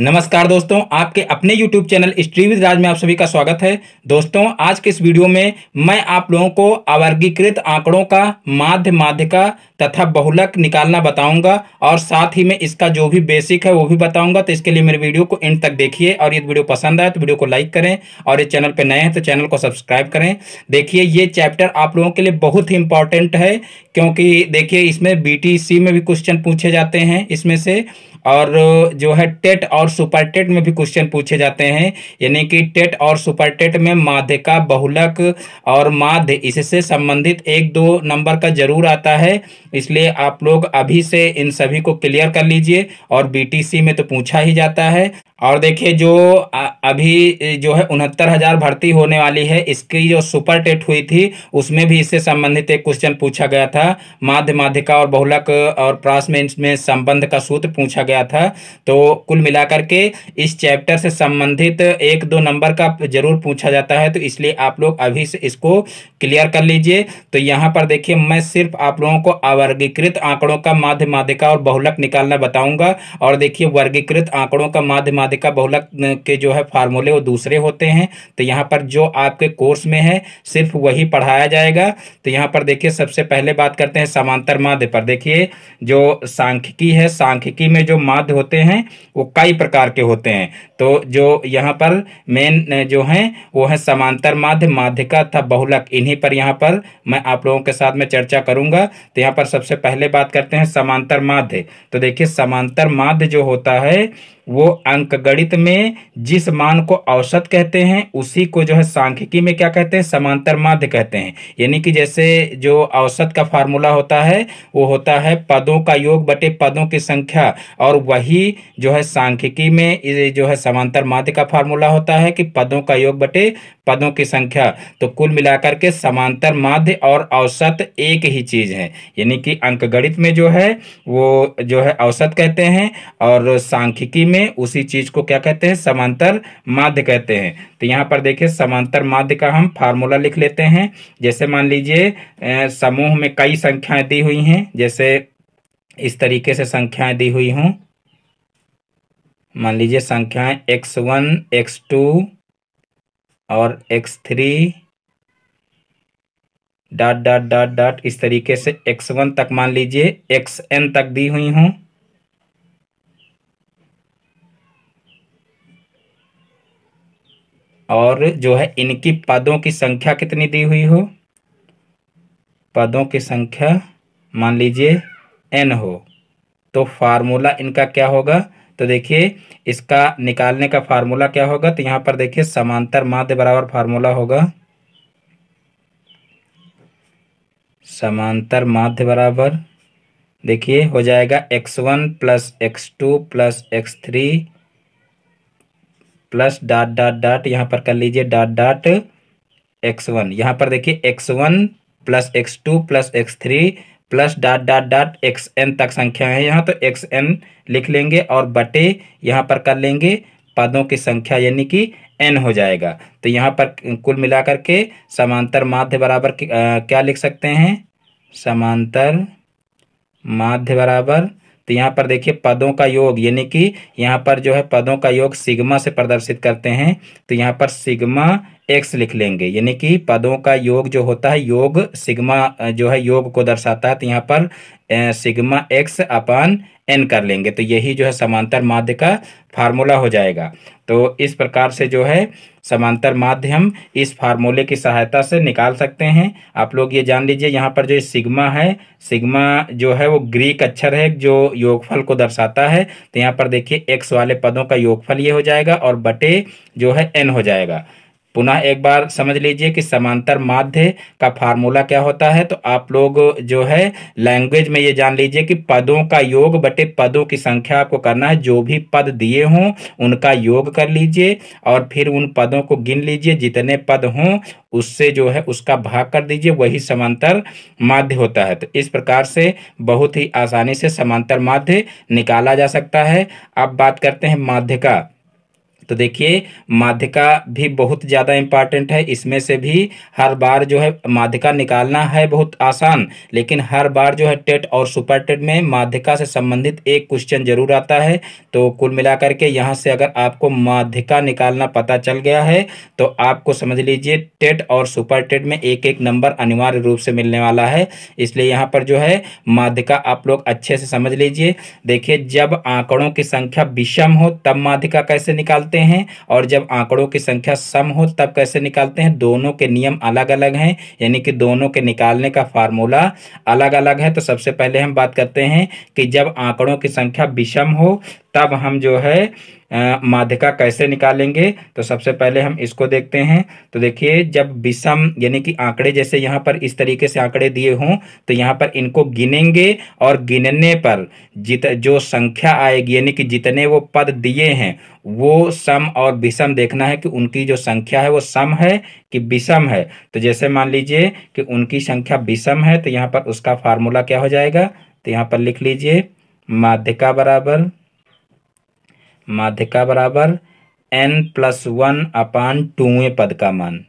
नमस्कार दोस्तों आपके अपने YouTube चैनल स्ट्री विद राज में आप सभी का स्वागत है दोस्तों आज के इस वीडियो में मैं आप लोगों को अवर्गीकृत आंकड़ों का माध्य माध्य का तथा बहुलक निकालना बताऊंगा और साथ ही में इसका जो भी बेसिक है वो भी बताऊंगा तो इसके लिए मेरे वीडियो को एंड तक देखिए और ये वीडियो पसंद आए तो वीडियो को लाइक करें और ये चैनल पर नए हैं तो चैनल को सब्सक्राइब करें देखिए ये चैप्टर आप लोगों के लिए बहुत ही इंपॉर्टेंट है क्योंकि देखिए इसमें बी में भी क्वेश्चन पूछे जाते हैं इसमें से और जो है टेट और सुपर टेट में भी क्वेश्चन पूछे जाते हैं यानी कि टेट और सुपर टेट में माध्यिका बहुलक और माध्य इससे संबंधित एक दो नंबर का जरूर आता है इसलिए आप लोग अभी से इन सभी को क्लियर कर लीजिए और बीटीसी में तो पूछा ही जाता है और देखिए जो अभी जो है उनहत्तर हज़ार भर्ती होने वाली है इसकी जो सुपर टेट हुई थी उसमें भी इससे संबंधित एक क्वेश्चन पूछा गया था माध्य माध्यिका और बहुलक और प्रास में इसमें संबंध का सूत्र पूछा गया था तो कुल मिलाकर के इस चैप्टर से संबंधित एक दो नंबर का जरूर पूछा जाता है तो इसलिए आप लोग अभी से इसको क्लियर कर लीजिए तो यहाँ पर देखिए मैं सिर्फ आप लोगों को अवर्गीकृत आंकड़ों का माध्य माध्यिका और बहुलक निकालना बताऊंगा और देखिए वर्गीकृत आंकड़ों का माध्य साधिका बहुलक के जो है फार्मूले वो दूसरे होते हैं तो यहाँ पर जो आपके कोर्स में है सिर्फ वही पढ़ाया जाएगा तो यहाँ पर देखिए सबसे पहले बात करते हैं समांतर माध्य पर देखिए जो सांख्यिकी है सांख्यिकी में जो माध्य होते हैं वो कई प्रकार के होते हैं तो जो यहाँ पर मेन जो है वो है समांतर माध्य माध्यिका तथा बहुलक इन्हीं पर यहाँ पर मैं आप लोगों के साथ में चर्चा करूंगा तो यहाँ पर सबसे पहले बात करते हैं समांतर माध्य तो देखिए समांतर माध्य जो होता है वो अंकगणित में जिस मान को औसत कहते हैं उसी को जो है सांख्यिकी में क्या कहते हैं समांतर माध्य कहते हैं यानी कि जैसे जो औसत का फार्मूला होता है वो होता है पदों का योग बटे पदों की संख्या और वही जो है सांख्यिकी में जो है समांतर माध्य का फार्मूला होता है कि पदों का योग बटे पदों की संख्या तो कुल मिलाकर के समांतर माध्य और औसत एक ही चीज है यानी कि अंकगणित में जो है वो जो है औसत कहते हैं और सांख्यिकी में उसी चीज को क्या कहते हैं समांतर माध्य कहते हैं तो यहाँ पर देखिए समांतर माध्य का हम फार्मूला लिख लेते हैं जैसे मान लीजिए समूह में कई संख्याएं दी हुई हैं जैसे इस तरीके से संख्याएं दी हुई हों मान लीजिए संख्याएं एक्स वन एक्स टू और x three dot dot dot dot इस तरीके से एक्स वन तक मान लीजिए एक्स एन तक दी हुई हूं और जो है इनकी पदों की संख्या कितनी दी हुई हो पदों की संख्या मान लीजिए एन हो तो फार्मूला इनका क्या होगा तो देखिए इसका निकालने का फार्मूला क्या होगा तो यहाँ पर देखिए समांतर माध्य बराबर फार्मूला होगा समांतर माध्य बराबर देखिए हो जाएगा x one plus x two plus x three plus dot dot dot यहाँ पर कर लीजिए डाट डॉट एक्स वन यहाँ पर देखिए x one plus x two plus x three plus dot dot dot x n तक संख्या है यहाँ तो एक्स एन लिख लेंगे और बटे यहाँ पर कर लेंगे पदों की संख्या यानी कि एन हो जाएगा तो यहाँ पर कुल मिलाकर के समांतर माध्य बराबर क्या लिख सकते हैं समांतर माध्य बराबर तो यहाँ पर देखिए पदों का योग यानी कि यहाँ पर जो है पदों का योग सिग्मा से प्रदर्शित करते हैं तो यहाँ पर सिग्मा एक्स लिख लेंगे यानी कि पदों का योग जो होता है योग सिग्मा जो है योग को दर्शाता है तो यहाँ पर सिग्मा एक्स अपान एन कर लेंगे तो यही जो है समांतर माध्य का फार्मूला हो जाएगा तो इस प्रकार से जो है समांतर माध्यम इस फार्मूले की सहायता से निकाल सकते हैं आप लोग ये जान लीजिए यहाँ पर जो सिग्मा है सिग्मा जो है वो ग्रीक अक्षर है जो योगफल को दर्शाता है तो यहाँ पर देखिए एक्स वाले पदों का योगफल ये हो जाएगा और बटे जो है एन हो जाएगा पुनः एक बार समझ लीजिए कि समांतर माध्य का फार्मूला क्या होता है तो आप लोग जो है लैंग्वेज में ये जान लीजिए कि पदों का योग बटे पदों की संख्या आपको करना है जो भी पद दिए हों उनका योग कर लीजिए और फिर उन पदों को गिन लीजिए जितने पद हों उससे जो है उसका भाग कर दीजिए वही समांतर माध्य होता है तो इस प्रकार से बहुत ही आसानी से समांतर माध्य निकाला जा सकता है अब बात करते हैं माध्य का तो देखिए माध्यिका भी बहुत ज़्यादा इम्पॉर्टेंट है इसमें से भी हर बार जो है माध्यिका निकालना है बहुत आसान लेकिन हर बार जो है टेट और सुपर टेट में माध्यिका से संबंधित एक क्वेश्चन जरूर आता है तो कुल मिलाकर के यहाँ से अगर आपको माध्यिका निकालना पता चल गया है तो आपको समझ लीजिए टेट और सुपर टेट में एक एक नंबर अनिवार्य रूप से मिलने वाला है इसलिए यहाँ पर जो है माध्यिका आप लोग अच्छे से समझ लीजिए देखिए जब आंकड़ों की संख्या विषम हो तब माध्यिका कैसे निकालते करते हैं और जब आंकड़ों की संख्या सम हो तब कैसे निकालते हैं दोनों के नियम अलग अलग हैं यानी कि दोनों के निकालने का फार्मूला अलग अलग है तो सबसे पहले हम बात करते हैं कि जब आंकड़ों की संख्या विषम हो तब हम जो है माध्यिका कैसे निकालेंगे तो सबसे पहले हम इसको देखते हैं तो देखिए जब विषम यानी कि आंकड़े जैसे यहाँ पर इस तरीके से आंकड़े दिए हों तो यहाँ पर इनको गिनेंगे और गिनने पर जित जो संख्या आएगी यानी कि जितने वो पद दिए हैं वो सम और विषम देखना है कि उनकी जो संख्या है वो सम है कि विषम है तो जैसे मान लीजिए कि उनकी संख्या विषम है तो यहाँ पर उसका फार्मूला क्या हो जाएगा तो यहाँ पर लिख लीजिए माध्यिका बराबर का बराबर एन प्लस वन अपान टूवें पद का मान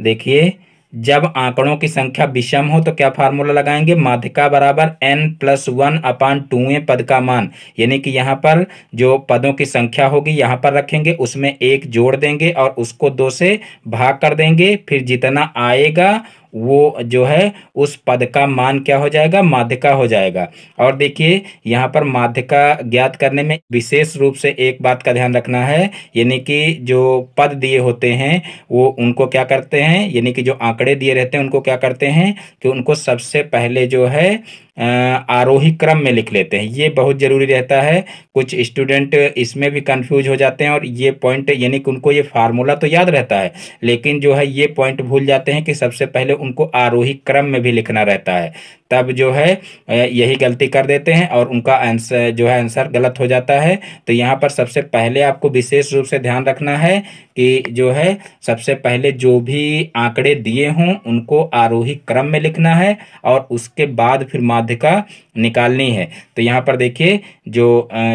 देखिए जब आंकड़ों की संख्या विषम हो तो क्या फार्मूला लगाएंगे का बराबर एन प्लस वन अपान टूएं पद का मान यानी कि यहाँ पर जो पदों की संख्या होगी यहाँ पर रखेंगे उसमें एक जोड़ देंगे और उसको दो से भाग कर देंगे फिर जितना आएगा वो जो है उस पद का मान क्या हो जाएगा माध्यिका हो जाएगा और देखिए यहाँ पर माध्यिका ज्ञात करने में विशेष रूप से एक बात का ध्यान रखना है यानी कि जो पद दिए होते हैं वो उनको क्या करते हैं यानी कि जो आंकड़े दिए रहते हैं उनको क्या करते हैं कि उनको सबसे पहले जो है आरोही क्रम में लिख लेते हैं ये बहुत ज़रूरी रहता है कुछ स्टूडेंट इसमें भी कंफ्यूज हो जाते हैं और ये पॉइंट यानी कि उनको ये फार्मूला तो याद रहता है लेकिन जो है ये पॉइंट भूल जाते हैं कि सबसे पहले उनको आरोही क्रम में भी लिखना रहता है तब जो है यही गलती कर देते हैं और उनका आंसर जो है आंसर गलत हो जाता है तो यहाँ पर सबसे पहले आपको विशेष रूप से ध्यान रखना है कि जो है सबसे पहले जो भी आंकड़े दिए हों उनको आरोही क्रम में लिखना है और उसके बाद फिर माध्यिका निकालनी है तो यहाँ पर देखिए जो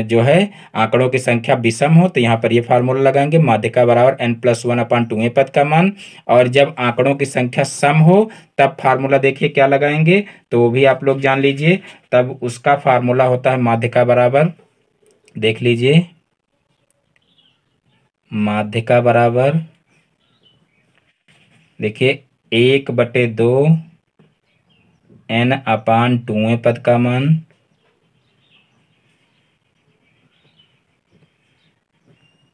जो है आंकड़ों की संख्या विषम हो तो यहाँ पर ये फार्मूला लगाएंगे माध्यिका बराबर एन प्लस वन अपान टू ए पद का मान और जब आंकड़ों की संख्या सम हो तब फार्मूला देखिए क्या लगाएंगे तो वो भी आप लोग जान लीजिए तब उसका फार्मूला होता है माध्यिका बराबर देख लीजिए माध्यिका बराबर देखिए एक बटे दो एन अपान टूवें पद का मान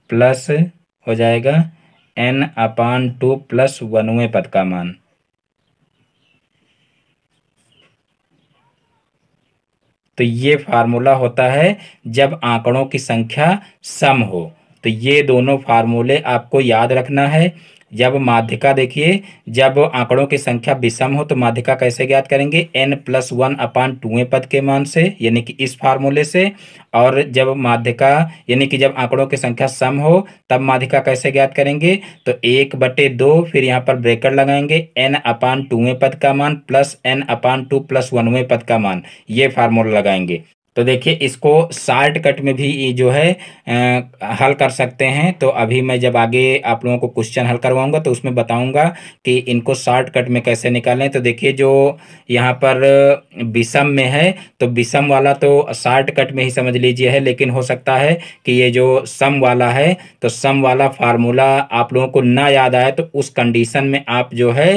प्लस हो जाएगा एन अपान टू प्लस वनवें पद का मान तो ये फार्मूला होता है जब आंकड़ों की संख्या सम हो तो ये दोनों फार्मूले आपको याद रखना है जब माध्यिका देखिए जब आंकड़ों की संख्या विषम हो तो माध्यिका कैसे ज्ञात करेंगे एन प्लस वन अपान टूए पद के मान से यानी कि इस फार्मूले से और जब माध्यिका यानी कि जब आंकड़ों की संख्या सम हो तब माध्यिका कैसे ज्ञात करेंगे तो एक बटे दो फिर यहाँ पर ब्रेकर लगाएंगे एन अपान टूए पद का मान प्लस एन अपान टू प्लस वनवें पद का मान ये फार्मूला लगाएंगे तो देखिए इसको शार्ट कट में भी जो है आ, हल कर सकते हैं तो अभी मैं जब आगे आप लोगों को क्वेश्चन हल करवाऊंगा तो उसमें बताऊंगा कि इनको शार्ट कट में कैसे निकालें तो देखिए जो यहाँ पर विषम में है तो विषम वाला तो शार्ट कट में ही समझ लीजिए है लेकिन हो सकता है कि ये जो सम वाला है तो सम वाला फार्मूला आप लोगों को ना याद आए तो उस कंडीशन में आप जो है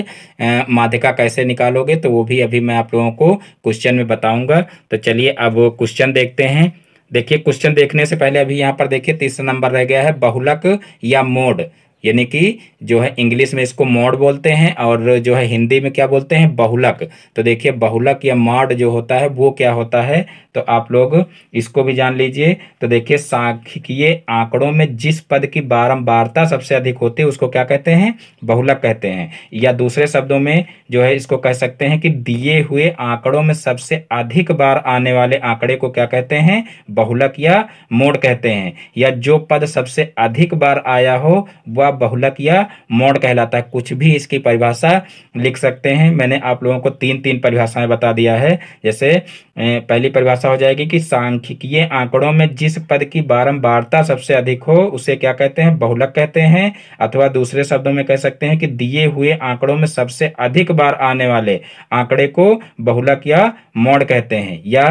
माध्यिका कैसे निकालोगे तो वो भी अभी मैं आप लोगों को क्वेश्चन में बताऊँगा तो चलिए अब क्वेश्चन देखते हैं देखिए क्वेश्चन देखने से पहले अभी यहाँ पर देखिए तीसरा नंबर रह गया है बहुलक या मोड यानी कि जो है इंग्लिश में इसको मोड बोलते हैं और जो है हिंदी में क्या बोलते हैं बहुलक तो देखिए बहुलक या मॉड जो होता है वो क्या होता है तो आप लोग इसको भी जान लीजिए तो देखिए सांख्यिकीय आंकड़ों में जिस पद की बारंबारता सबसे अधिक होती है उसको क्या कहते हैं बहुलक कहते हैं या दूसरे शब्दों में जो है इसको कह सकते हैं कि दिए हुए आंकड़ों में सबसे अधिक बार आने वाले आंकड़े को क्या कहते हैं बहुलक या मोड कहते हैं या जो पद सबसे अधिक बार आया हो वह का बहुलक या मोड कहलाता है कुछ भी इसकी परिभाषा लिख सकते हैं मैंने आप लोगों को तीन तीन परिभाषाएं बता दिया है जैसे पहली परिभाषा हो जाएगी कि सांख्यिकीय आंकड़ों में जिस पद की बारंबारता सबसे अधिक हो उसे क्या कहते हैं बहुलक कहते हैं अथवा दूसरे शब्दों में कह सकते हैं कि दिए हुए आंकड़ों में सबसे अधिक बार आने वाले आंकड़े को बहुलक या मोड कहते हैं या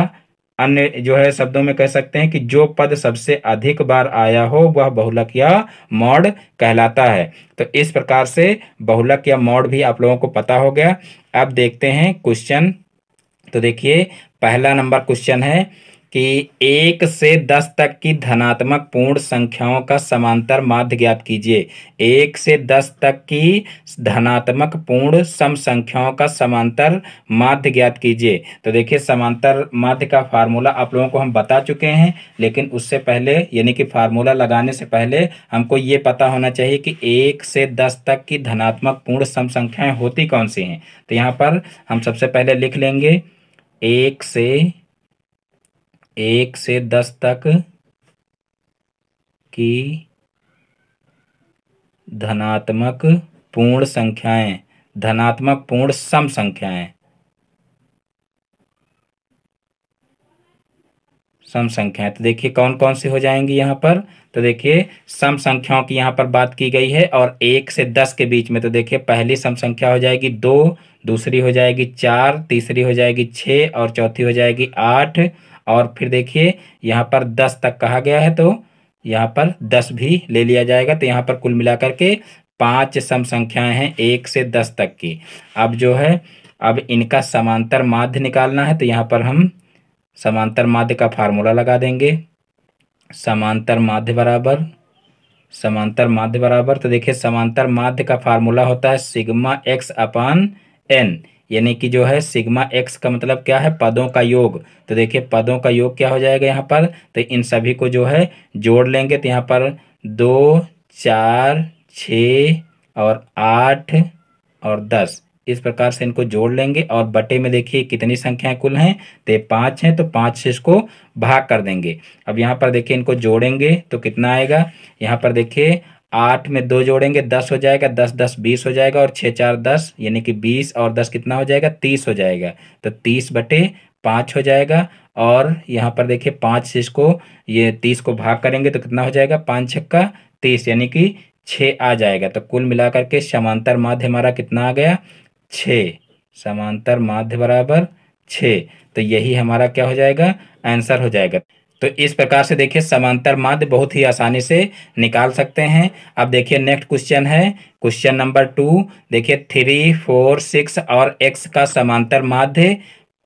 अन्य जो है शब्दों में कह सकते हैं कि जो पद सबसे अधिक बार आया हो वह बहुलक या मौड कहलाता है तो इस प्रकार से बहुलक या मौड भी आप लोगों को पता हो गया अब देखते हैं क्वेश्चन तो देखिए पहला नंबर क्वेश्चन है कि एक से दस तक की धनात्मक पूर्ण संख्याओं का समांतर माध्य ज्ञात कीजिए एक से दस तक की धनात्मक पूर्ण सम संख्याओं का समांतर माध्य ज्ञात कीजिए तो देखिए समांतर माध्य का फार्मूला आप लोगों को हम बता चुके हैं लेकिन उससे पहले यानी कि फार्मूला लगाने से पहले हमको ये पता होना चाहिए कि एक से दस तक की धनात्मक पूर्ण सम संख्याएँ होती कौन सी हैं तो यहाँ पर हम सबसे पहले लिख लेंगे एक से एक से दस तक की धनात्मक पूर्ण संख्याएं धनात्मक पूर्ण सम संख्याएं सम संख्याएं तो देखिए कौन कौन सी हो जाएंगी यहां पर तो देखिए सम संख्याओं की यहां पर बात की गई है और एक से दस के बीच में तो देखिए पहली सम संख्या हो जाएगी दो दूसरी हो जाएगी चार तीसरी हो जाएगी छह और चौथी हो जाएगी आठ और फिर देखिए यहाँ पर दस तक कहा गया है तो यहाँ पर दस भी ले लिया जाएगा तो यहाँ पर कुल मिलाकर के पांच सम संख्याएं हैं एक से दस तक की अब जो है अब इनका समांतर माध्य निकालना है तो यहाँ पर हम समांतर माध्य का फार्मूला लगा देंगे समांतर माध्य बराबर समांतर माध्य बराबर तो देखिए समांतर माध्य का फार्मूला होता है सिग्मा एक्स अपान एन यानी कि जो है सिग्मा एक्स का मतलब क्या है पदों का योग तो देखिए पदों का योग क्या हो जाएगा यहाँ पर तो इन सभी को जो है जोड़ लेंगे तो यहाँ पर दो चार छ और आठ और दस इस प्रकार से इनको जोड़ लेंगे और बटे में देखिए कितनी संख्याएं कुल हैं तो पाँच हैं तो पाँच से इसको भाग कर देंगे अब यहाँ पर देखिए इनको जोड़ेंगे तो कितना आएगा यहाँ पर देखिए आठ में दो जोड़ेंगे दस हो जाएगा दस दस बीस हो जाएगा और छः चार दस यानी कि बीस और दस कितना हो जाएगा तीस हो जाएगा तो तीस बटे पाँच हो जाएगा और यहाँ पर देखिए पाँच से इसको ये तीस को भाग करेंगे तो कितना हो जाएगा पाँच छक्का तीस यानी कि छः आ जाएगा तो कुल मिलाकर के समांतर माध्य हमारा कितना आ गया छः समांतर माध्य बराबर छः तो यही हमारा क्या हो जाएगा आंसर हो जाएगा तो इस प्रकार से देखिए समांतर माध्य बहुत ही आसानी से निकाल सकते हैं अब देखिए नेक्स्ट क्वेश्चन है क्वेश्चन नंबर टू देखिए थ्री फोर सिक्स और एक्स का समांतर माध्य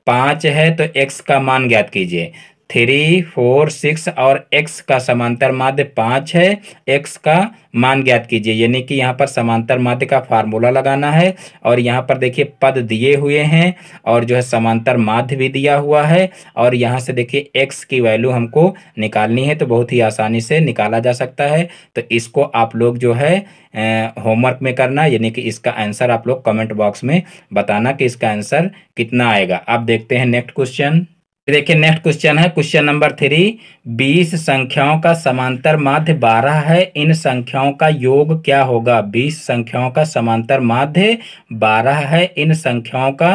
पाँच है तो एक्स का मान ज्ञात कीजिए थ्री फोर सिक्स और एक्स का समांतर माध्य पाँच है एक्स का मान ज्ञात कीजिए यानी कि यहाँ पर समांतर माध्य का फार्मूला लगाना है और यहाँ पर देखिए पद दिए हुए हैं और जो है समांतर माध्य भी दिया हुआ है और यहाँ से देखिए एक्स की वैल्यू हमको निकालनी है तो बहुत ही आसानी से निकाला जा सकता है तो इसको आप लोग जो है होमवर्क में करना यानी कि इसका आंसर आप लोग कमेंट बॉक्स में बताना कि इसका आंसर कितना आएगा आप देखते हैं नेक्स्ट क्वेश्चन देखिए नेक्स्ट क्वेश्चन है क्वेश्चन नंबर थ्री बीस संख्याओं का समांतर माध्य बारह है इन संख्याओं का योग क्या होगा बीस संख्याओं का समांतर माध्य बारह है इन संख्याओं का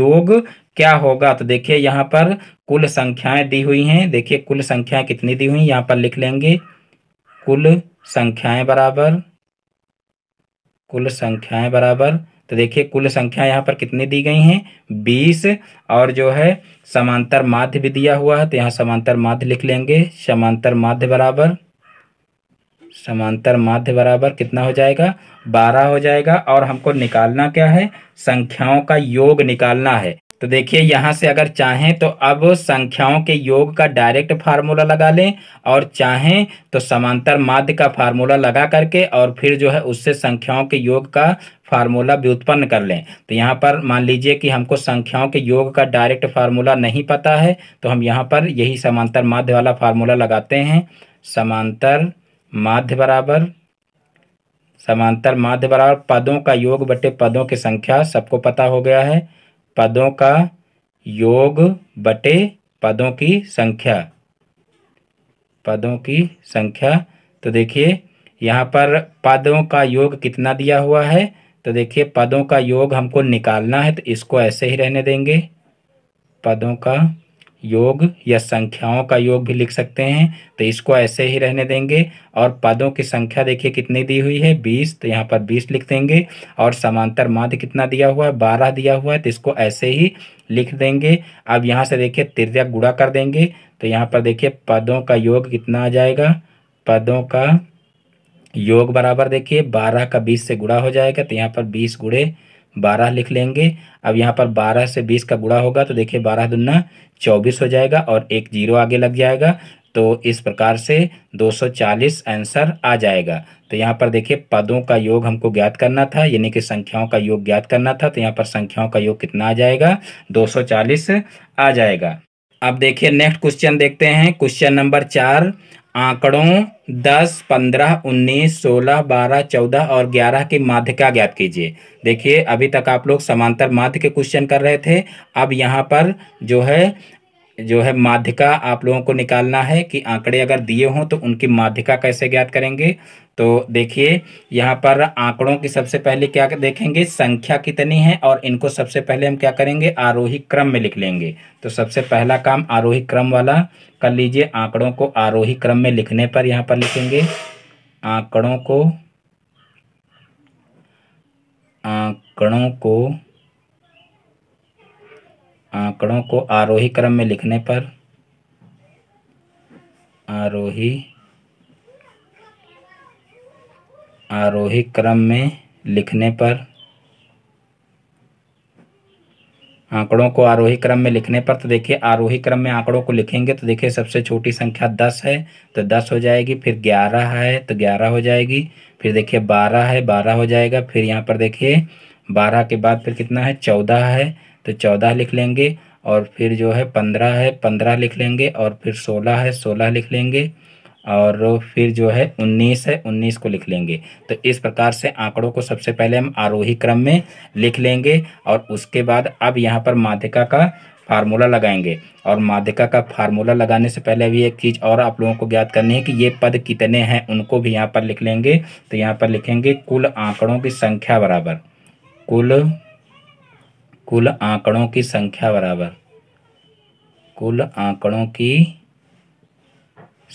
योग क्या होगा तो देखिए यहाँ पर कुल संख्याएं दी हुई हैं देखिए कुल संख्याएं कितनी दी हुई यहाँ पर लिख लेंगे कुल संख्याएं बराबर कुल संख्याएं बराबर तो देखिए कुल संख्या यहाँ पर कितनी दी गई हैं बीस और जो है समांतर माध्य भी दिया हुआ है तो यहाँ समांतर माध्य लिख लेंगे समांतर माध्य बराबर समांतर माध्य बराबर कितना हो जाएगा बारह हो जाएगा और हमको निकालना क्या है संख्याओं का योग निकालना है तो देखिए यहाँ से अगर चाहें तो अब संख्याओं के योग का डायरेक्ट फार्मूला लगा लें और चाहें तो समांतर माध्य का फार्मूला लगा करके और फिर जो है उससे संख्याओं के योग का फार्मूला भी उत्पन्न कर लें तो यहाँ पर मान लीजिए कि हमको संख्याओं के योग का डायरेक्ट फार्मूला नहीं पता है तो हम यहाँ पर यही समांतर माध्य वाला फार्मूला लगाते हैं समांतर माध्य बराबर समांतर माध्य बराबर पदों का योग बटे पदों की संख्या सबको पता हो गया है पदों का योग बटे पदों की संख्या पदों की संख्या तो देखिए यहाँ पर पदों का योग कितना दिया हुआ है तो देखिए पदों का योग हमको निकालना है तो इसको ऐसे ही रहने देंगे पदों का योग या संख्याओं का योग भी लिख सकते हैं तो इसको ऐसे ही रहने देंगे और पदों की संख्या देखिए कितनी दी हुई है बीस तो यहाँ पर बीस लिख देंगे और समांतर माध्य कितना दिया हुआ है बारह दिया हुआ है तो इसको ऐसे ही लिख देंगे अब यहाँ से देखिए तिरजा गुड़ा कर देंगे तो यहाँ पर देखिए पदों का योग कितना आ जाएगा पदों का योग बराबर देखिए बारह का बीस से गुड़ा हो जाएगा तो यहाँ पर बीस गुड़े बारह लिख लेंगे अब यहाँ पर बारह से बीस का गुड़ा होगा तो देखिए बारह दुना चौबीस हो जाएगा और एक जीरो आगे लग जाएगा तो इस प्रकार से 240 आंसर आ जाएगा तो यहाँ पर देखिए पदों का योग हमको ज्ञात करना था यानी कि संख्याओं का योग ज्ञात करना था तो यहाँ पर संख्याओं का योग कितना आ जाएगा चालीस आ जाएगा अब देखिए नेक्स्ट क्वेश्चन देखते हैं क्वेश्चन नंबर चार आंकड़ों दस पंद्रह उन्नीस सोलह बारह चौदह और ग्यारह के माध्य का ज्ञात कीजिए देखिए अभी तक आप लोग समांतर माध्य के क्वेश्चन कर रहे थे अब यहाँ पर जो है जो है माध्यिका आप लोगों को निकालना है कि आंकड़े अगर दिए हों तो उनकी माध्यिका कैसे ज्ञात करेंगे तो देखिए यहाँ पर आंकड़ों की सबसे पहले क्या देखेंगे संख्या कितनी है और इनको सबसे पहले हम क्या करेंगे आरोही क्रम में लिख लेंगे तो सबसे पहला काम आरोही क्रम वाला कर लीजिए आंकड़ों को आरोही क्रम में लिखने पर यहाँ पर लिखेंगे आंकड़ों को आंकड़ों को आंकड़ों को आरोही क्रम में लिखने पर आरोही आरोही क्रम में लिखने पर आंकड़ों को आरोही क्रम में लिखने पर तो देखिए आरोही क्रम में आंकड़ों को लिखेंगे तो देखिए सबसे छोटी संख्या दस है तो दस हो जाएगी फिर ग्यारह है तो ग्यारह हो जाएगी फिर देखिए बारह है बारह हो जाएगा फिर यहाँ पर देखिए बारह के बाद फिर कितना है चौदह है तो चौदह लिख लेंगे और फिर जो है पंद्रह है पंद्रह लिख लेंगे और फिर सोलह है सोलह लिख लेंगे और फिर जो है उन्नीस है उन्नीस को लिख लेंगे तो इस प्रकार से आंकड़ों को सबसे पहले हम आरोही क्रम में लिख लेंगे और उसके बाद अब यहाँ पर माध्यिका का फार्मूला लगाएंगे और माध्यिका का फार्मूला लगाने से पहले भी एक चीज़ और आप लोगों को ज्ञात करनी है कि ये पद कितने हैं उनको भी यहाँ पर लिख लेंगे तो यहाँ पर लिखेंगे कुल आंकड़ों की संख्या बराबर कुल कुल आंकड़ों की संख्या बराबर कुल आंकड़ों की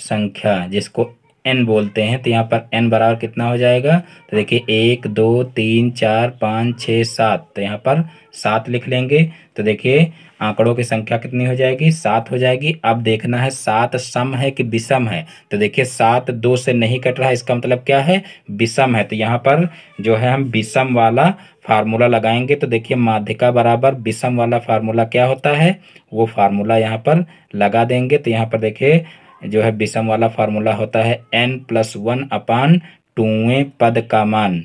संख्या जिसको एन बोलते हैं तो यहाँ पर एन बराबर कितना हो जाएगा तो देखिए एक दो तीन चार पाँच छः सात तो यहाँ पर सात लिख लेंगे तो देखिए आंकड़ों की संख्या कितनी हो जाएगी सात हो जाएगी अब देखना है सात सम है कि विषम है तो देखिए सात दो से नहीं कट रहा है इसका मतलब क्या है विषम है तो यहाँ पर जो है हम विषम वाला फार्मूला लगाएंगे तो देखिए माध्यिका बराबर विषम वाला फार्मूला क्या होता है वो फार्मूला यहाँ पर लगा देंगे तो यहाँ पर देखिए जो है विषम वाला फार्मूला होता है एन प्लस वन अपान टूवें पद का मान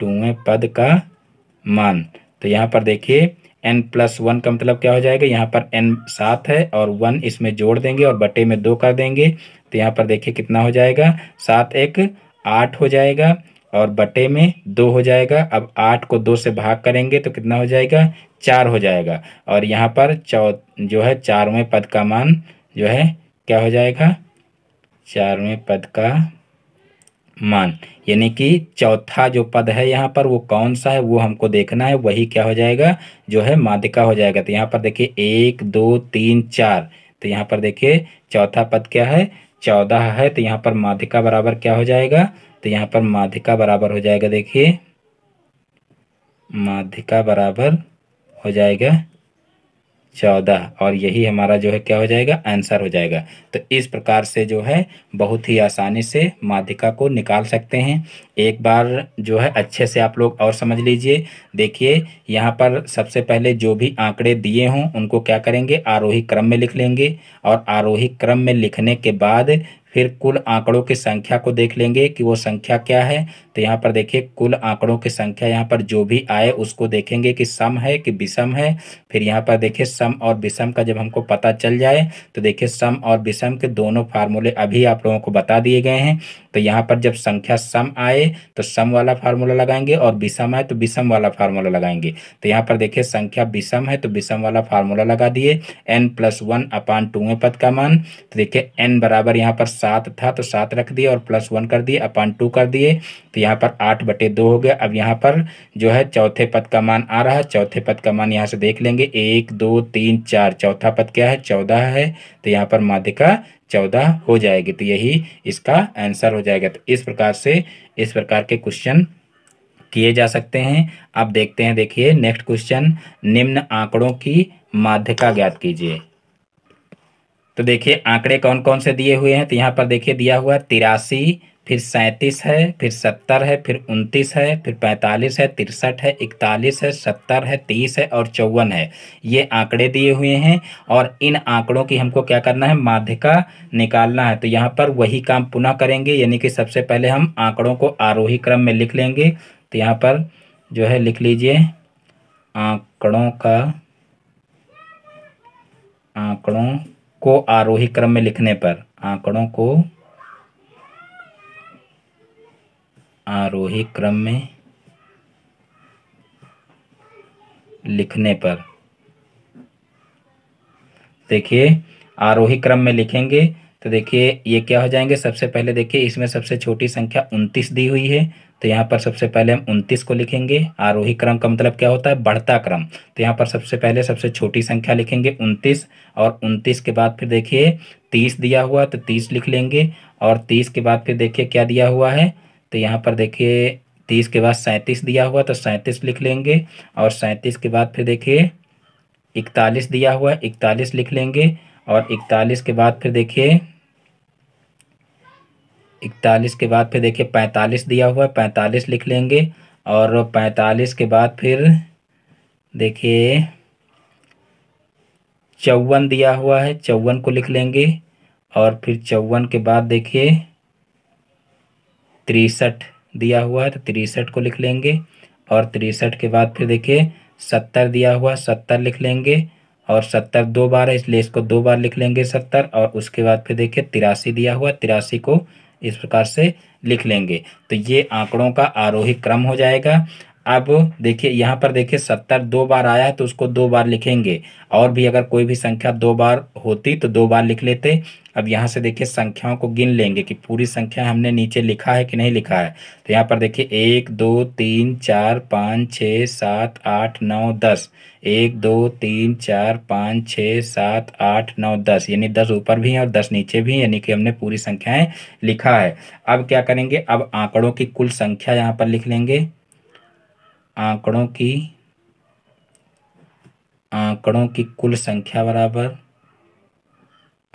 टूवें पद का मान तो यहाँ पर देखिए एन प्लस वन का मतलब क्या हो जाएगा यहाँ पर एन सात है और वन इसमें जोड़ देंगे और बटे में दो कर देंगे तो यहाँ पर देखिए कितना हो जाएगा सात एक आठ हो जाएगा और बटे में दो हो जाएगा अब आठ को दो से भाग करेंगे तो कितना हो जाएगा चार हो जाएगा और यहाँ पर चौ जो है चारवें पद का मान जो है क्या हो जाएगा चारवें पद का मान यानी कि चौथा जो पद है यहाँ पर वो कौन सा है वो हमको देखना है वही क्या हो जाएगा जो है माध्यिका हो जाएगा तो यहाँ पर देखिए एक दो तीन चार तो यहाँ पर देखिए चौथा पद क्या है चौदह है तो यहाँ पर माध्यिका बराबर क्या हो जाएगा तो यहाँ पर माध्यिका बराबर हो जाएगा देखिए माध्यिका बराबर हो जाएगा चौदह और यही हमारा जो है क्या हो जाएगा आंसर हो जाएगा तो इस प्रकार से जो है बहुत ही आसानी से माध्यिका को निकाल सकते हैं एक बार जो है अच्छे से आप लोग और समझ लीजिए देखिए यहाँ पर सबसे पहले जो भी आंकड़े दिए हों उनको क्या करेंगे आरोही क्रम में लिख लेंगे और आरोही क्रम में लिखने के बाद फिर कुल आंकड़ों की संख्या को देख लेंगे कि वो संख्या क्या है तो यहाँ पर देखिए कुल आंकड़ों की संख्या यहाँ पर जो भी आए उसको देखेंगे कि सम है कि विषम है फिर यहाँ पर देखिए सम और विषम का जब हमको पता चल जाए तो देखिए सम और विषम के दोनों फार्मूले अभी आप लोगों को बता दिए गए हैं तो यहाँ पर जब संख्या सम आए तो सम वाला फार्मूला लगाएंगे और विषम आए तो विषम वाला फार्मूला लगाएंगे तो यहाँ पर देखिए संख्या विषम है तो विषम वाला फार्मूला लगा दिए एन प्लस वन अपान टूए पद का मान तो देखिए एन बराबर यहाँ पर सात था तो सात रख दिए और प्लस वन कर दिए अपान टू कर दिए तो यहाँ पर आठ बटे दो हो गया अब यहाँ पर जो है चौथे पद का मान आ रहा है चौथे पद का मान यहाँ से देख लेंगे एक दो तीन चार चौथा पद क्या है चौदह है तो यहाँ पर माध्यिका चौदह हो जाएगी तो यही इसका आंसर हो जाएगा तो इस प्रकार से इस प्रकार के क्वेश्चन किए जा सकते हैं अब देखते हैं देखिए नेक्स्ट क्वेश्चन निम्न आंकड़ों की माध्यिका ज्ञात कीजिए तो देखिए आंकड़े कौन कौन से दिए हुए हैं तो यहाँ पर देखिए दिया हुआ तिरासी फिर सैंतीस है फिर सत्तर है फिर उनतीस है फिर पैंतालीस है तिरसठ है इकतालीस है सत्तर है तीस है और चौवन है ये आंकड़े दिए हुए हैं और इन आंकड़ों की हमको क्या करना है माध्यिका निकालना है तो यहाँ पर वही काम पुनः करेंगे यानी कि सबसे पहले हम आंकड़ों को आरोही क्रम में लिख लेंगे तो यहाँ पर जो है लिख लीजिए आंकड़ों का आंकड़ों को आरोही क्रम में लिखने पर आंकड़ों को आरोही क्रम में लिखने पर देखिए आरोही क्रम में लिखेंगे तो देखिए ये क्या हो जाएंगे सबसे पहले देखिए इसमें सबसे छोटी संख्या उनतीस दी हुई है तो यहाँ पर सबसे पहले हम उनतीस को लिखेंगे आरोही क्रम का मतलब क्या होता है बढ़ता क्रम तो यहाँ पर सबसे पहले सबसे छोटी संख्या लिखेंगे उनतीस और उनतीस के बाद फिर देखिए तीस दिया हुआ तो तीस लिख लेंगे और तीस के बाद फिर देखिए क्या दिया हुआ है तो यहाँ पर देखिए तीस के बाद सैंतीस दिया हुआ तो सैंतीस लिख लेंगे और सैंतीस के बाद फिर देखिए इकतालीस दिया हुआ इकतालीस लिख लेंगे और इकतालीस के बाद फिर देखिए इकतालीस के बाद फिर देखिए पैंतालीस दिया हुआ है पैंतालीस लिख लेंगे और पैंतालीस के बाद फिर देखिए चौवन दिया हुआ है चौवन को लिख लेंगे और फिर चौवन के बाद देखिए तिरसठ दिया हुआ है तो तिरसठ को लिख लेंगे और तिरसठ के बाद फिर देखिए सत्तर दिया हुआ सत्तर लिख लेंगे और सत्तर दो बार है इसलिए इसको दो बार लिख लेंगे सत्तर और उसके बाद फिर देखिए तिरासी दिया हुआ तिरासी को इस प्रकार से लिख लेंगे तो ये आंकड़ों का आरोही क्रम हो जाएगा अब देखिए यहाँ पर देखिए सत्तर दो बार आया है तो उसको दो बार लिखेंगे और भी अगर कोई भी संख्या दो बार होती तो दो बार लिख लेते अब यहाँ से देखिए संख्याओं को गिन लेंगे कि पूरी संख्या हमने नीचे लिखा है कि नहीं लिखा है तो यहाँ पर देखिए एक दो तीन चार पाँच छः सात आठ नौ दस एक दो तीन चार पाँच छः सात आठ नौ दस यानी दस ऊपर भी हैं और दस नीचे भी यानी कि हमने पूरी संख्याएं लिखा है अब क्या करेंगे अब आंकड़ों की कुल संख्या यहाँ पर लिख लेंगे आंकड़ों की आंकड़ों की कुल संख्या बराबर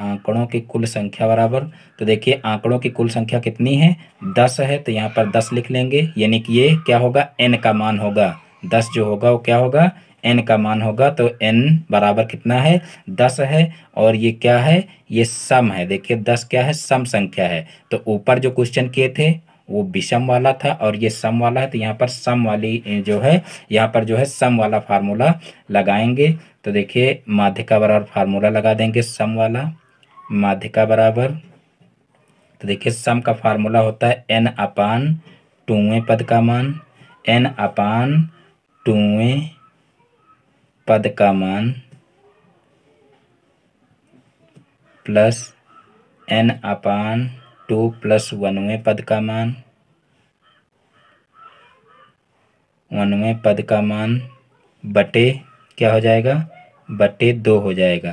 आंकड़ों की कुल संख्या बराबर तो देखिए आंकड़ों की कुल संख्या कितनी है दस है तो यहाँ पर दस लिख लेंगे यानी कि ये क्या होगा एन का मान होगा दस जो होगा वो क्या होगा एन का मान होगा तो एन बराबर कितना है दस है और ये क्या है ये सम है देखिए दस क्या है सम संख्या है तो ऊपर जो क्वेश्चन किए थे वो विषम वाला था और ये सम वाला है तो यहाँ पर सम वाली जो है यहाँ पर जो है सम वाला फार्मूला लगाएंगे तो देखिए माध्य का बराबर फार्मूला लगा देंगे सम वाला माध्य का बराबर तो देखिए सम का फार्मूला होता है एन अपान टूवें पद का मान एन अपान टूवें पद का मान प्लस एन अपान टू प्लस वनवें पद का मान वनवें पद का मान बटे क्या हो जाएगा बटे दो हो जाएगा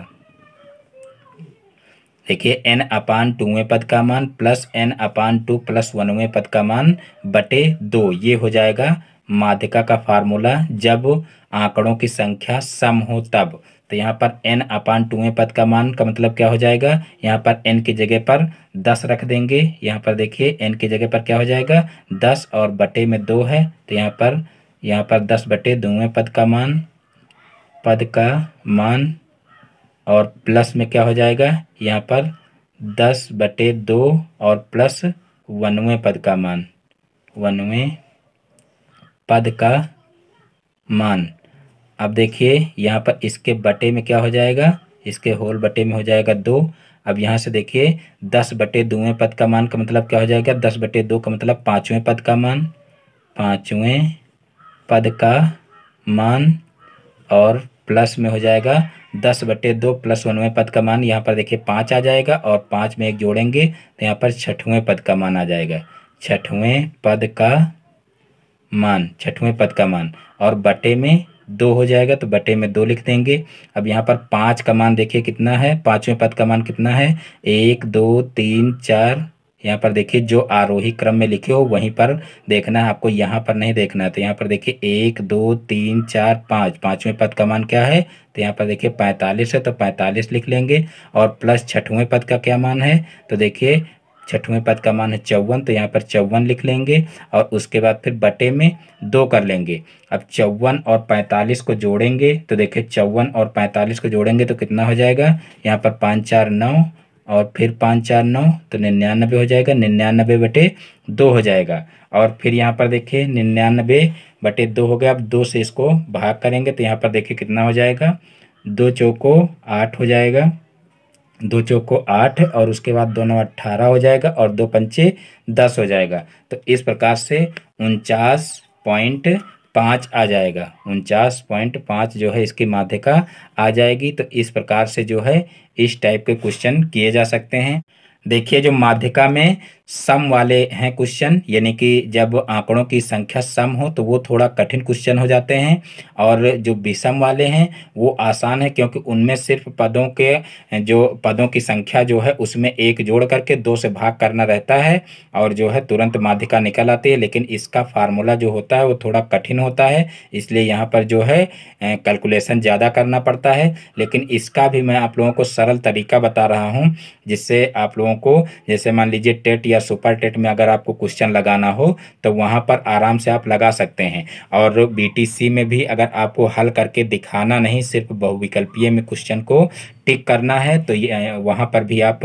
देखिए एन अपान टूवें पद का मान प्लस एन अपान टू प्लस वनवें पद का मान बटे दो ये हो जाएगा माध्यिका का फार्मूला जब आंकड़ों की संख्या सम हो तब तो यहाँ पर एन अपान टूए पद का मान का मतलब क्या हो जाएगा यहाँ पर एन की जगह पर दस रख देंगे यहाँ पर देखिए एन की जगह पर क्या हो जाएगा दस और बटे में दो है तो यहाँ पर यहाँ पर दस बटे दुए पद का मान पद का मान और प्लस में क्या हो जाएगा यहाँ पर दस बटे दो और प्लस वनवे पद का मान वनवे पद का मान अब देखिए यहाँ पर इसके बटे में क्या हो जाएगा इसके होल बटे में हो जाएगा दो अब यहाँ से देखिए दस बटे दुएँ पद का मान का मतलब क्या हो जाएगा दस बटे दो का मतलब पाँचवें पद का मान पाँचवें पद का मान और प्लस में हो जाएगा दस बटे दो प्लस वनवें पद का मान यहाँ पर देखिए पाँच आ जाएगा और पाँच में एक जोड़ेंगे तो यहाँ पर छठवें पद का मान आ जाएगा छठवें पद का मान छठवें पद का मान और बटे में दो हो जाएगा तो बटे में दो लिख देंगे अब यहाँ पर पाँच का मान देखिए कितना है पाँचवें पद का मान कितना है एक दो तीन चार यहाँ पर देखिए जो आरोही क्रम में लिखे हो वहीं पर देखना है आपको यहाँ पर नहीं देखना है तो यहाँ पर देखिए एक दो तीन चार पाँच पाँचवें पद का मान क्या है तो यहाँ पर देखिए पैंतालीस है तो पैंतालीस लिख लेंगे और प्लस छठवें पद का क्या मान है तो देखिए छठवें पद का मान है चौवन तो यहाँ पर चौवन लिख लेंगे और उसके बाद फिर बटे में दो कर लेंगे अब चौवन और पैंतालीस को जोड़ेंगे तो देखिए चौवन और पैंतालीस को जोड़ेंगे तो कितना हो जाएगा यहाँ पर पाँच चार नौ और फिर पाँच चार नौ तो निन्यानबे हो जाएगा निन्यानबे बटे दो हो जाएगा और फिर यहाँ पर देखिए निन्यानबे बटे दो हो गया अब दो से इसको भाग करेंगे तो यहाँ पर देखिए कितना हो जाएगा दो चौको आठ हो जाएगा दो चौको आठ और उसके बाद दोनों अट्ठारह हो जाएगा और दो पंचे दस हो जाएगा तो इस प्रकार से उनचास पॉइंट पाँच आ जाएगा उनचास पॉइंट पाँच जो है इसकी माध्यिका आ जाएगी तो इस प्रकार से जो है इस टाइप के क्वेश्चन किए जा सकते हैं देखिए जो माध्यिका में सम वाले हैं क्वेश्चन यानी कि जब आंकड़ों की संख्या सम हो तो वो थोड़ा कठिन क्वेश्चन हो जाते हैं और जो विषम वाले हैं वो आसान है क्योंकि उनमें सिर्फ पदों के जो पदों की संख्या जो है उसमें एक जोड़ करके दो से भाग करना रहता है और जो है तुरंत माध्यिका निकल आती है लेकिन इसका फार्मूला जो होता है वो थोड़ा कठिन होता है इसलिए यहाँ पर जो है कैलकुलेशन ज़्यादा करना पड़ता है लेकिन इसका भी मैं आप लोगों को सरल तरीका बता रहा हूँ जिससे आप लोगों को जैसे मान लीजिए टेट या या सुपर टेट में अगर आपको क्वेश्चन लगाना हो तो वहाँ पर आराम से आप लगा सकते हैं और बीटीसी में भी अगर आपको हल करके दिखाना नहीं सिर्फ बहुविकल्पीय में क्वेश्चन को टिक करना है तो ये वहाँ पर भी आप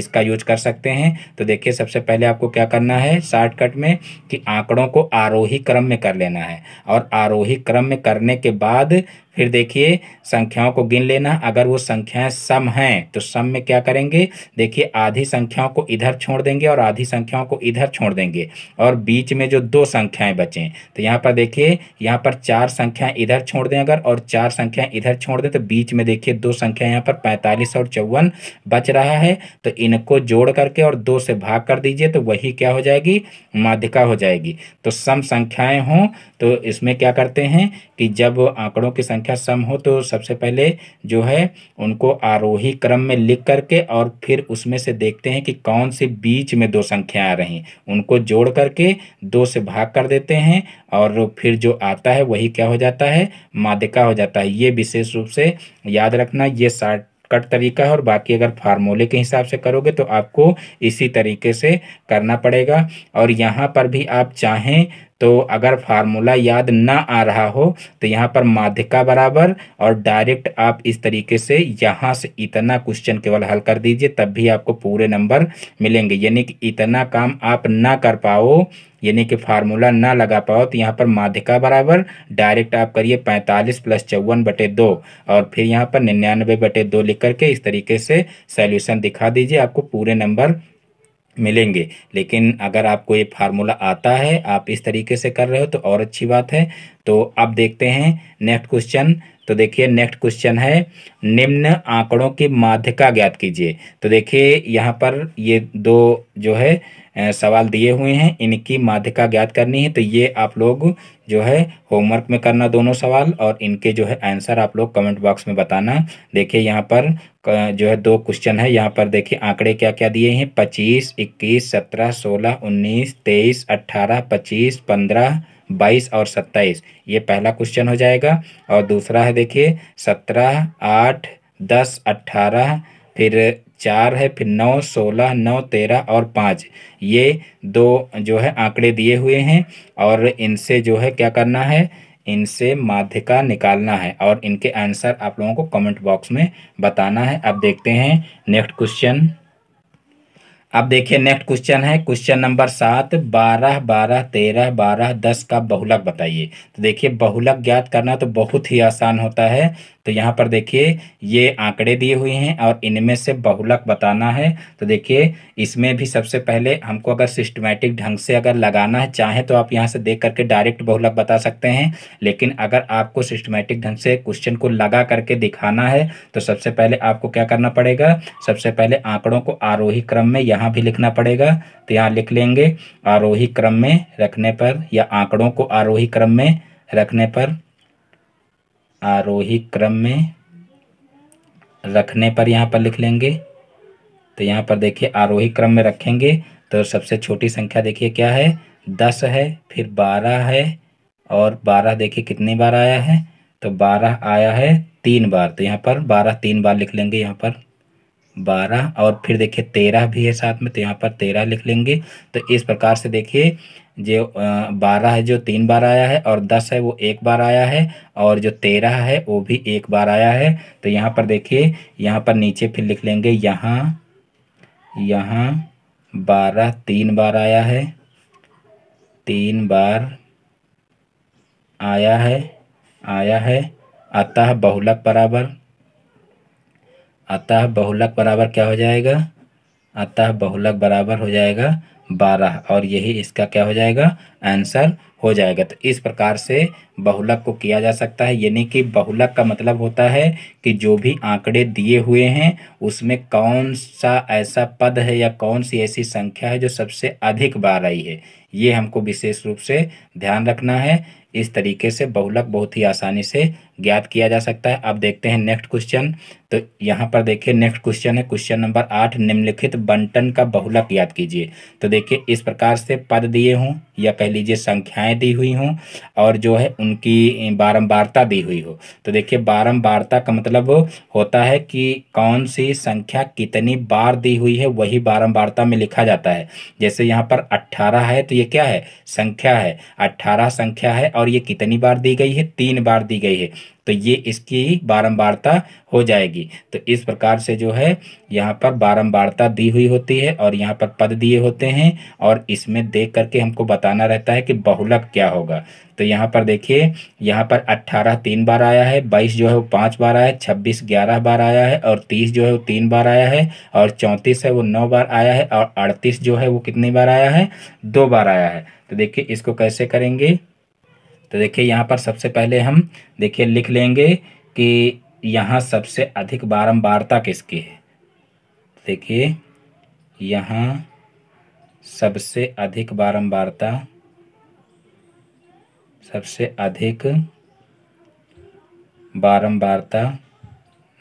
इसका यूज कर सकते हैं तो देखिए सबसे पहले आपको क्या करना है शॉर्टकट में कि आंकड़ों को आरोही क्रम में कर लेना है और आरोही क्रम में करने के बाद फिर देखिए संख्याओं को गिन लेना अगर वो संख्याएं सम हैं तो सम में क्या करेंगे देखिए आधी संख्याओं को इधर छोड़ देंगे और आधी संख्याओं को इधर छोड़ देंगे और बीच में जो दो संख्याएं बचें तो यहाँ पर देखिए यहाँ पर चार संख्याएं इधर छोड़ दें अगर और चार संख्याएं इधर छोड़ दें तो बीच में देखिए दो संख्या यहाँ पर पैंतालीस और चौवन बच रहा है तो इनको जोड़ करके और दो से भाग कर दीजिए तो वही क्या हो जाएगी माध्यिका हो जाएगी तो सम संख्याएं हो तो इसमें क्या करते हैं कि जब आंकड़ों की संख्या सम हो तो सबसे पहले जो है उनको आरोही क्रम में लिख करके और फिर उसमें से देखते हैं कि कौन से बीच में दो संख्याएं आ रही उनको जोड़ करके दो से भाग कर देते हैं और फिर जो आता है वही क्या हो जाता है माध्यिका हो जाता है ये विशेष रूप से याद रखना ये साठ शॉर्टकट तरीका है और बाकी अगर फार्मूले के हिसाब से करोगे तो आपको इसी तरीके से करना पड़ेगा और यहाँ पर भी आप चाहें तो अगर फार्मूला याद ना आ रहा हो तो यहाँ पर माध्यिका बराबर और डायरेक्ट आप इस तरीके से यहाँ से इतना क्वेश्चन केवल हल कर दीजिए तब भी आपको पूरे नंबर मिलेंगे यानी कि इतना काम आप ना कर पाओ यानी कि फार्मूला ना लगा पाओ तो यहाँ पर माध्यिका बराबर डायरेक्ट आप करिए पैंतालीस प्लस चौवन बटे दो और फिर यहाँ पर निन्यानवे बटे दो लिख करके इस तरीके से सॉल्यूशन दिखा दीजिए आपको पूरे नंबर मिलेंगे लेकिन अगर आपको ये फार्मूला आता है आप इस तरीके से कर रहे हो तो और अच्छी बात है तो अब देखते हैं नेक्स्ट क्वेश्चन तो देखिए नेक्स्ट क्वेश्चन है निम्न आंकड़ों की माध्यिका ज्ञात कीजिए तो देखिए यहाँ पर ये दो जो है सवाल दिए हुए हैं इनकी माध्यिका ज्ञात करनी है तो ये आप लोग जो है होमवर्क में करना दोनों सवाल और इनके जो है आंसर आप लोग कमेंट बॉक्स में बताना देखिए यहाँ पर जो है दो क्वेश्चन है यहाँ पर देखिए आंकड़े क्या क्या दिए हैं पच्चीस इक्कीस सत्रह सोलह उन्नीस तेईस अट्ठारह पच्चीस पंद्रह बाईस और सत्ताईस ये पहला क्वेश्चन हो जाएगा और दूसरा है देखिए सत्रह आठ दस अट्ठारह फिर चार है फिर नौ सोलह नौ तेरह और पाँच ये दो जो है आंकड़े दिए हुए हैं और इनसे जो है क्या करना है इनसे माध्यिका निकालना है और इनके आंसर आप लोगों को कमेंट बॉक्स में बताना है अब देखते हैं नेक्स्ट क्वेश्चन अब देखिए नेक्स्ट क्वेश्चन है क्वेश्चन नंबर सात बारह बारह तेरह बारह दस का बहुलक बताइए तो देखिए बहुलक ज्ञात करना तो बहुत ही आसान होता है तो यहाँ पर देखिए ये आंकड़े दिए हुए हैं और इनमें से बहुलक बताना है तो देखिए इसमें भी सबसे पहले हमको अगर सिस्टमेटिक ढंग से अगर लगाना है चाहे तो आप यहाँ से देख करके डायरेक्ट बहुलक बता सकते हैं लेकिन अगर आपको सिस्टमेटिक ढंग से क्वेश्चन को लगा करके दिखाना है तो सबसे पहले आपको क्या करना पड़ेगा सबसे पहले आंकड़ों को आरोही क्रम में यहाँ भी लिखना पड़ेगा तो यहाँ लिख लेंगे आरोही क्रम में रखने पर या आंकड़ों को आरोही क्रम में रखने पर आरोही क्रम में रखने पर यहाँ पर लिख लेंगे तो यहाँ पर देखिए आरोही क्रम में रखेंगे तो सबसे छोटी संख्या देखिए क्या है दस है फिर बारह है और बारह देखिए कितनी बार आया है तो बारह आया है तीन बार तो यहाँ पर बारह तीन बार लिख लेंगे यहाँ पर बारह और फिर देखिए तेरह भी है साथ में तो यहाँ पर तेरह लिख लेंगे तो इस प्रकार से देखिए जो बारह है जो तीन बार आया है और दस है वो एक बार आया है और जो तेरह है वो भी एक बार आया है तो यहाँ पर देखिए यहाँ पर नीचे फिर लिख लेंगे यहाँ यहाँ बारह तीन बार आया है तीन बार आया है आया है अतः बहुलक बराबर अतः बहुलक बराबर क्या हो जाएगा अतः बहुलक बराबर हो जाएगा बारह और यही इसका क्या हो जाएगा आंसर हो जाएगा तो इस प्रकार से बहुलक को किया जा सकता है यानी कि बहुलक का मतलब होता है कि जो भी आंकड़े दिए हुए हैं उसमें कौन सा ऐसा पद है या कौन सी ऐसी संख्या है जो सबसे अधिक बार आई है ये हमको विशेष रूप से ध्यान रखना है इस तरीके से बहुलक बहुत ही आसानी से ज्ञात किया जा सकता है अब देखते हैं नेक्स्ट क्वेश्चन तो यहाँ पर देखिए नेक्स्ट क्वेश्चन है क्वेश्चन नंबर आठ निम्नलिखित बंटन का बहुलक याद कीजिए तो देखिए इस प्रकार से पद दिए हों या कह लीजिए संख्याएं दी हुई हों और जो है उनकी बारंबारता दी हुई हो तो देखिए बारंबारता का मतलब होता है कि कौन सी संख्या कितनी बार दी हुई है वही बारम्बारता में लिखा जाता है जैसे यहाँ पर अट्ठारह है तो ये क्या है संख्या है अट्ठारह संख्या है और ये कितनी बार दी गई है तीन बार दी गई है तो ये इसकी बारंबारता हो जाएगी तो इस प्रकार से जो है यहाँ पर बारंबारता दी हुई होती है और यहाँ पर पद दिए होते हैं और इसमें देख करके हमको बताना रहता है कि बहुलक क्या होगा तो यहाँ पर देखिए यहाँ पर 18 तीन बार आया है 22 जो है वो पाँच बार आया है छब्बीस ग्यारह बार आया है और 30 जो है वो तीन बार आया है और 34 है वो नौ बार आया है और 38 जो है वो कितनी बार आया है दो बार आया है तो देखिए इसको कैसे करेंगे तो देखिए यहाँ पर सबसे पहले हम देखिए लिख लेंगे कि यहाँ सबसे अधिक बारंबारता किसकी है देखिए यहाँ सबसे अधिक बारंबारता सबसे अधिक बारंबारता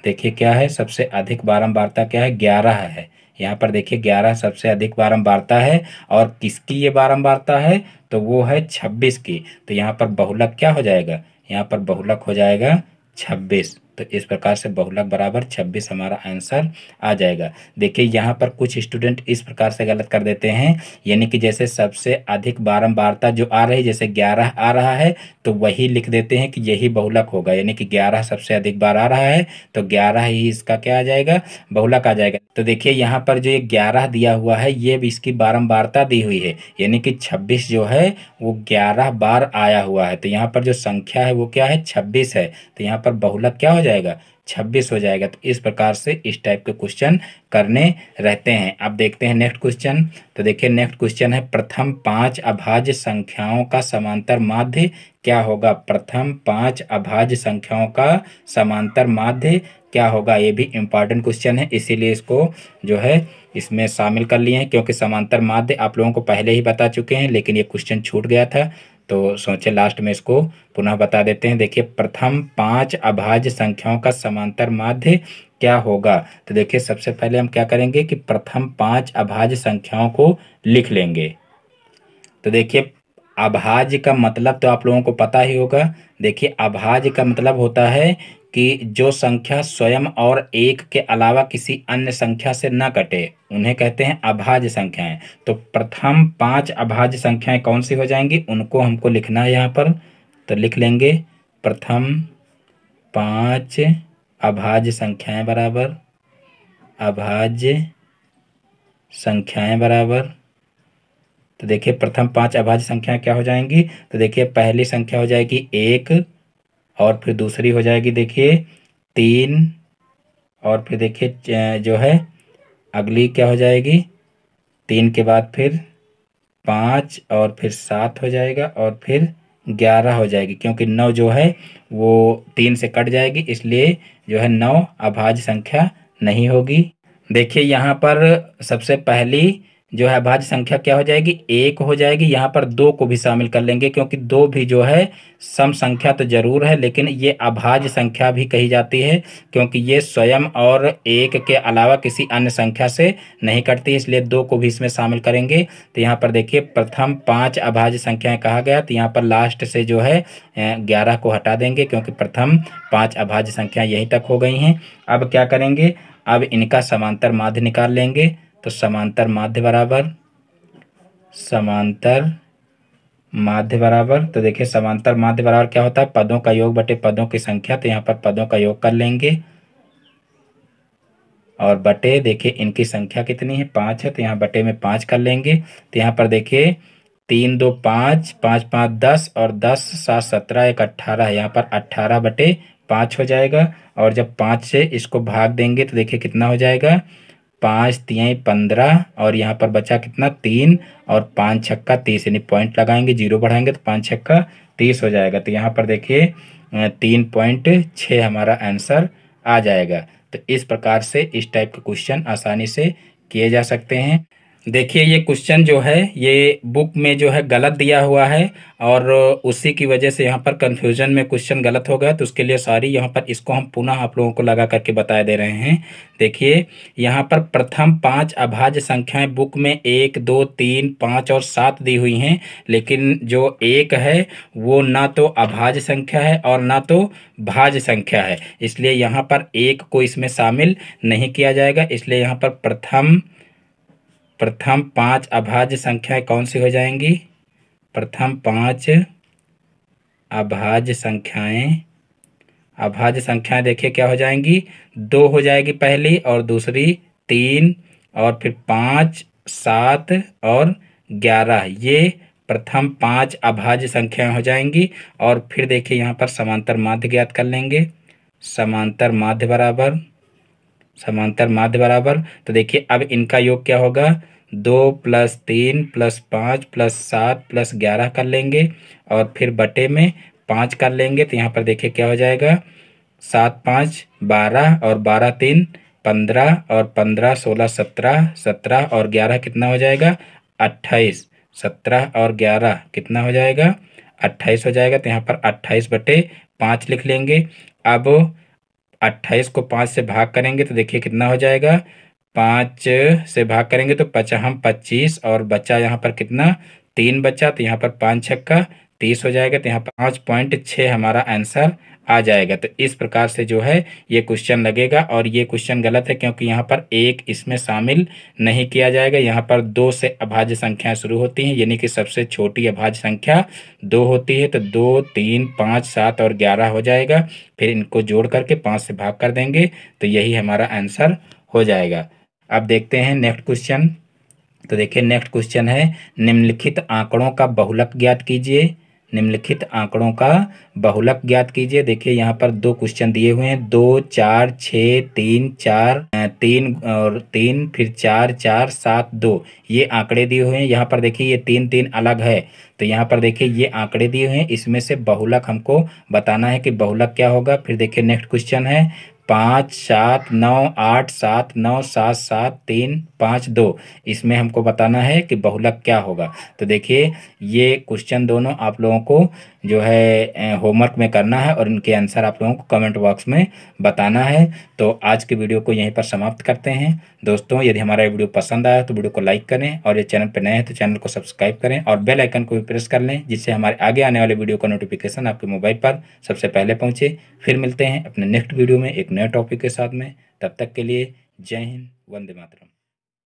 देखिए क्या है सबसे अधिक बारंबारता क्या है ग्यारह है यहाँ पर देखिए ग्यारह सबसे अधिक बारंबारता है और किसकी ये बारंबारता है तो वो है छब्बीस की तो यहाँ पर बहुलक क्या हो जाएगा यहाँ पर बहुलक हो जाएगा छब्बीस तो इस प्रकार से बहुलक बराबर छब्बीस हमारा आंसर आ जाएगा देखिए यहाँ पर कुछ स्टूडेंट इस प्रकार से गलत कर देते हैं यानी कि जैसे सबसे अधिक बारम्बारता जो आ रही जैसे ग्यारह आ रहा है तो वही लिख देते हैं कि यही बहुलक होगा यानी कि ग्यारह सबसे अधिक बार आ रहा है तो ग्यारह ही इसका क्या आ जाएगा बहुलक आ जाएगा तो देखिए यहाँ पर जो ये ग्यारह दिया हुआ है ये भी इसकी बारम्बारता दी हुई है यानी कि छब्बीस जो है वो ग्यारह बार आया हुआ है तो यहाँ पर जो संख्या है वो क्या है छब्बीस है तो यहाँ पर बहुलक क्या हो जाएगा छब्बीस हो जाएगा तो इस प्रकार से इस टाइप के क्वेश्चन करने रहते हैं अब देखते हैं नेक्स्ट क्वेश्चन तो देखिए नेक्स्ट क्वेश्चन है प्रथम पांच अभाज्य संख्याओं का समांतर माध्य क्या होगा प्रथम पांच अभाज्य संख्याओं का समांतर माध्य क्या होगा ये भी इम्पॉर्टेंट क्वेश्चन है इसीलिए इसको जो है इसमें शामिल कर लिए हैं क्योंकि समांतर माध्य आप लोगों को पहले ही बता चुके हैं लेकिन ये क्वेश्चन छूट गया था तो सोचे लास्ट में इसको पुनः बता देते हैं देखिए प्रथम पांच अभाज्य संख्याओं का समांतर माध्य क्या होगा तो देखिए सबसे पहले हम क्या करेंगे कि प्रथम पांच अभाज्य संख्याओं को लिख लेंगे तो देखिए अभाज्य का मतलब तो आप लोगों को पता ही होगा देखिए अभाज्य का मतलब होता है कि जो संख्या स्वयं और एक के अलावा किसी अन्य संख्या से न कटे उन्हें कहते हैं अभाज्य संख्याएं तो प्रथम पांच अभाज्य संख्याएं कौन सी हो जाएंगी उनको हमको लिखना है यहाँ पर तो लिख लेंगे प्रथम पांच अभाज्य संख्याएं बराबर अभाज्य संख्याएं बराबर तो देखिए प्रथम पांच अभाज्य संख्या क्या हो जाएंगी तो देखिए पहली संख्या हो जाएगी एक और फिर दूसरी हो जाएगी देखिए तीन और फिर देखिए जो है अगली क्या हो जाएगी तीन के बाद फिर पाँच और फिर सात हो जाएगा और फिर ग्यारह हो जाएगी क्योंकि नौ जो है वो तीन से कट जाएगी इसलिए जो है नौ अभाज्य संख्या नहीं होगी देखिए यहाँ पर सबसे पहली जो है भाज्य संख्या क्या हो जाएगी एक हो जाएगी यहाँ पर दो को भी शामिल कर लेंगे क्योंकि दो भी जो है सम संख्या तो जरूर है लेकिन ये अभाज्य संख्या भी कही जाती है क्योंकि ये स्वयं और एक के अलावा किसी अन्य संख्या से नहीं कटती इसलिए दो को भी इसमें शामिल करेंगे तो यहाँ पर देखिए प्रथम पाँच अभाज्य संख्याएँ कहा गया तो यहाँ पर लास्ट से जो है ग्यारह को हटा देंगे क्योंकि प्रथम पाँच अभाज्य संख्या यहीं तक हो गई हैं अब क्या करेंगे अब इनका समांतर माध्य निकाल लेंगे तो समांतर माध्य बराबर समांतर माध्य बराबर तो देखिए समांतर माध्य बराबर क्या होता है पदों का योग बटे पदों की संख्या तो यहाँ पर पदों का योग कर लेंगे और बटे देखिए इनकी संख्या कितनी है पाँच है तो यहाँ बटे में पाँच कर लेंगे तो यहाँ पर देखिए तीन दो पाँच पाँच पाँच दस और दस सात सत्रह एक अट्ठारह यहाँ पर अट्ठारह बटे पाँच हो जाएगा और जब पाँच से इसको भाग देंगे तो देखिए कितना हो जाएगा पाँच तिया पंद्रह और यहाँ पर बचा कितना तीन और पाँच छक्का तीस यानी पॉइंट लगाएंगे जीरो बढ़ाएंगे तो पाँच छक्का तीस हो जाएगा तो यहाँ पर देखिए तीन पॉइंट छः हमारा आंसर आ जाएगा तो इस प्रकार से इस टाइप के क्वेश्चन आसानी से किए जा सकते हैं देखिए ये क्वेश्चन जो है ये बुक में जो है गलत दिया हुआ है और उसी की वजह से यहाँ पर कन्फ्यूजन में क्वेश्चन गलत हो गया तो उसके लिए सॉरी यहाँ पर इसको हम पुनः आप लोगों को लगा करके बताए दे रहे हैं देखिए यहाँ पर प्रथम पांच अभाज्य संख्याएं बुक में एक दो तीन पाँच और सात दी हुई हैं लेकिन जो एक है वो ना तो अभाज्य संख्या है और ना तो भाज्य संख्या है इसलिए यहाँ पर एक को इसमें शामिल नहीं किया जाएगा इसलिए यहाँ पर प्रथम प्रथम पांच अभाज्य संख्याएं कौन सी हो जाएंगी प्रथम पांच अभाज्य संख्याएं अभाज्य संख्याएं देखिए क्या हो जाएंगी दो हो जाएगी पहली और दूसरी तीन और फिर पाँच सात और ग्यारह ये प्रथम पांच अभाज्य संख्याएं हो जाएंगी और फिर देखिए यहाँ पर समांतर माध्य ज्ञात कर लेंगे समांतर माध्य बराबर समांतर माध्य बराबर तो देखिए अब इनका योग क्या होगा दो प्लस तीन प्लस पाँच प्लस सात प्लस ग्यारह कर लेंगे और फिर बटे में पाँच कर लेंगे तो यहाँ पर देखिए क्या हो जाएगा सात पाँच बारह और बारह तीन पंद्रह और पंद्रह सोलह सत्रह सत्रह और ग्यारह कितना हो जाएगा अट्ठाईस सत्रह और ग्यारह कितना हो जाएगा अट्ठाईस हो जाएगा तो यहाँ पर अट्ठाईस बटे पाँच लिख लेंगे अब अट्ठाईस को पाँच से भाग करेंगे तो देखिए कितना हो जाएगा पाँच से भाग करेंगे तो पचा हम पच्चीस और बच्चा यहाँ पर कितना तीन बच्चा तो यहाँ पर पाँच छक्का तीस हो जाएगा तो यहाँ पर पाँच पॉइंट छः हमारा आंसर आ जाएगा तो इस प्रकार से जो है ये क्वेश्चन लगेगा और ये क्वेश्चन गलत है क्योंकि यहाँ पर एक इसमें शामिल नहीं किया जाएगा यहाँ पर दो से अभाज्य संख्याएं शुरू होती हैं यानी कि सबसे छोटी अभाज्य संख्या दो होती है तो दो तीन पाँच सात और ग्यारह हो जाएगा फिर इनको जोड़ करके पाँच से भाग कर देंगे तो यही हमारा आंसर हो जाएगा अब देखते हैं नेक्स्ट क्वेश्चन तो देखिए नेक्स्ट क्वेश्चन है निम्नलिखित आंकड़ों का बहुलक ज्ञात कीजिए निम्नलिखित आंकड़ों का बहुलक ज्ञात कीजिए देखिए यहाँ पर दो क्वेश्चन दिए हुए हैं दो चार छ तीन चार तीन और तीन फिर चार चार सात दो ये आंकड़े दिए हुए हैं यहाँ पर देखिए ये तीन तीन अलग है तो यहाँ पर देखिए ये आंकड़े दिए हुए हैं इसमें से बहुलक हमको बताना है कि बहुलक क्या होगा फिर देखिए नेक्स्ट क्वेश्चन है पाँच सात नौ आठ सात नौ सात सात तीन पाँच दो इसमें हमको बताना है कि बहुलक क्या होगा तो देखिए ये क्वेश्चन दोनों आप लोगों को जो है होमवर्क में करना है और इनके आंसर आप लोगों को कमेंट बॉक्स में बताना है तो आज के वीडियो को यहीं पर समाप्त करते हैं दोस्तों यदि हमारा ये वीडियो पसंद आया तो वीडियो को लाइक करें और ये चैनल पर नए हैं तो चैनल को सब्सक्राइब करें और बेल आइकन को भी प्रेस कर लें जिससे हमारे आगे आने वाले वीडियो का नोटिफिकेशन आपके मोबाइल पर सबसे पहले पहुँचे फिर मिलते हैं अपने नेक्स्ट वीडियो में एक नए टॉपिक के साथ में तब तक के लिए जय हिंद वंदे मातरम